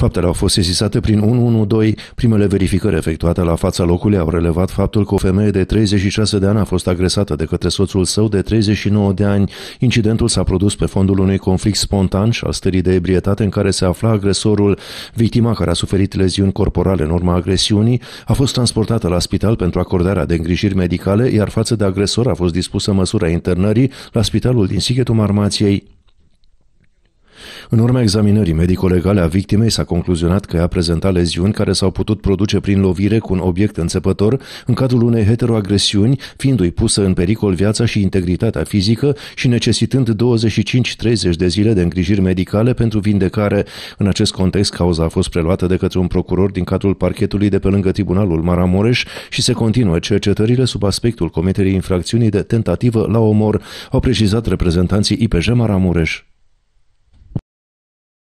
Faptele au fost sesizate prin 112. Primele verificări efectuate la fața locului au relevat faptul că o femeie de 36 de ani a fost agresată de către soțul său de 39 de ani. Incidentul s-a produs pe fondul unui conflict spontan și al stării de ebrietate în care se afla agresorul. Victima care a suferit leziuni corporale în urma agresiunii a fost transportată la spital pentru acordarea de îngrijiri medicale, iar față de agresor a fost dispusă măsura internării la spitalul din Sighetul Marmației. În urma examinării medico-legale a victimei s-a concluzionat că ea prezenta leziuni care s-au putut produce prin lovire cu un obiect înțepător în cadrul unei heteroagresiuni, fiindu-i pusă în pericol viața și integritatea fizică și necesitând 25-30 de zile de îngrijiri medicale pentru vindecare. În acest context, cauza a fost preluată de către un procuror din cadrul parchetului de pe lângă Tribunalul Maramureș și se continuă cercetările sub aspectul comiterii infracțiunii de tentativă la omor, au precizat reprezentanții IPJ Maramureș.